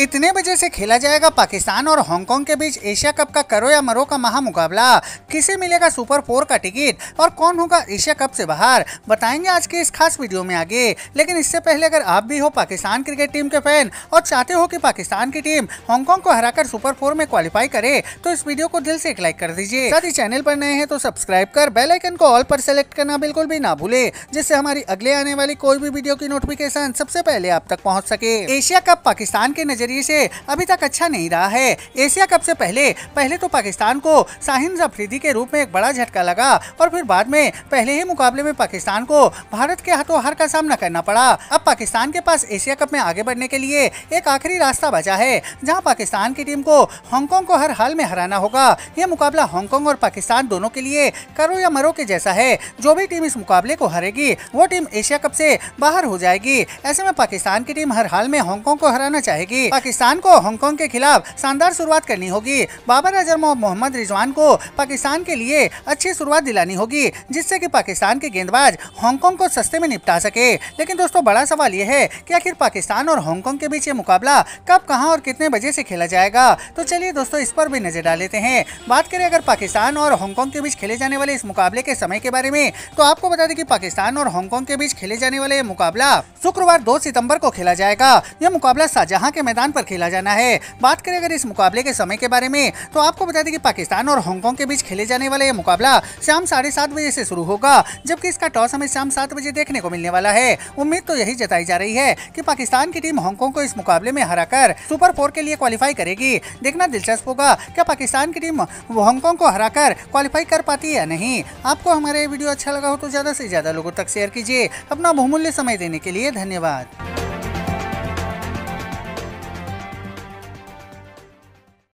इतने बजे से खेला जाएगा पाकिस्तान और हांगकांग के बीच एशिया कप का करो या मरो का महामुकाबला किसे मिलेगा सुपर फोर का टिकट और कौन होगा एशिया कप से बाहर बताएंगे आज के इस खास वीडियो में आगे लेकिन इससे पहले अगर आप भी हो पाकिस्तान क्रिकेट टीम के फैन और चाहते हो की पाकिस्तान की टीम हांगकॉन्ग को हरा सुपर फोर में क्वालिफाई करे तो इस वीडियो को दिल से एक लाइक कर दीजिए साथ ही चैनल पर नए हैं तो सब्सक्राइब कर बेलाइकन को ऑल पर सेलेक्ट करना बिल्कुल भी ना भूले जिससे हमारी अगले आने वाली कोई भी वीडियो की नोटिफिकेशन सबसे पहले आप तक पहुँच सके एशिया कप पाकिस्तान के नजर जरिए से अभी तक अच्छा नहीं रहा है एशिया कप से पहले पहले तो पाकिस्तान को शाहिन अफरीदी के रूप में एक बड़ा झटका लगा और फिर बाद में पहले ही मुकाबले में पाकिस्तान को भारत के हाथों हार का सामना करना पड़ा अब पाकिस्तान के पास एशिया कप में आगे बढ़ने के लिए एक आखिरी रास्ता बचा है जहाँ पाकिस्तान की टीम को हांगकॉन्ग को हर हाल में हराना होगा यह मुकाबला हांगकॉन्ग और पाकिस्तान दोनों के लिए करो या मरो के जैसा है जो भी टीम इस मुकाबले को हरेगी वो टीम एशिया कप से बाहर हो जाएगी ऐसे में पाकिस्तान की टीम हर हाल में हांगकॉन्ग को हराना चाहेगी पाकिस्तान को हांगकांग के खिलाफ शानदार शुरुआत करनी होगी बाबर अजम और मोहम्मद रिजवान को पाकिस्तान के लिए अच्छी शुरुआत दिलानी होगी जिससे कि पाकिस्तान के गेंदबाज हांगकांग को सस्ते में निपटा सके लेकिन दोस्तों बड़ा सवाल यह है कि आखिर पाकिस्तान और हांगकांग के बीच ये मुकाबला कब कहाँ और कितने बजे से खेला जाएगा तो चलिए दोस्तों इस पर भी नजर डाल लेते हैं बात करें अगर पाकिस्तान और हांगकांग के बीच खेले जाने वाले इस मुकाबले के समय के बारे में तो आपको बता दें की पाकिस्तान और हांगकांग के बीच खेले जाने वाले मुकाबला शुक्रवार दो सितम्बर को खेला जाएगा यह मुकाबला शाहजहाँ के मैदान मैदान पर खेला जाना है बात करें अगर इस मुकाबले के समय के बारे में तो आपको बता दें कि पाकिस्तान और हांगकांग के बीच खेले जाने वाला यह मुकाबला शाम साढ़े सात बजे से शुरू होगा जबकि इसका टॉस हमें शाम सात बजे देखने को मिलने वाला है उम्मीद तो यही जताई जा रही है की पाकिस्तान की टीम हांगकांग को इस मुकाबले में हरा कर सुपर फोर के लिए क्वालिफाई करेगी देखना दिलचस्प होगा क्या पाकिस्तान की टीम हांगकांग को हरा कर क्वालिफाई कर पाती है या नहीं आपको हमारा ये वीडियो अच्छा लगा हो तो ज़्यादा से ज़्यादा लोगों तक शेयर कीजिए अपना बहुमूल्य समय देने के लिए धन्यवाद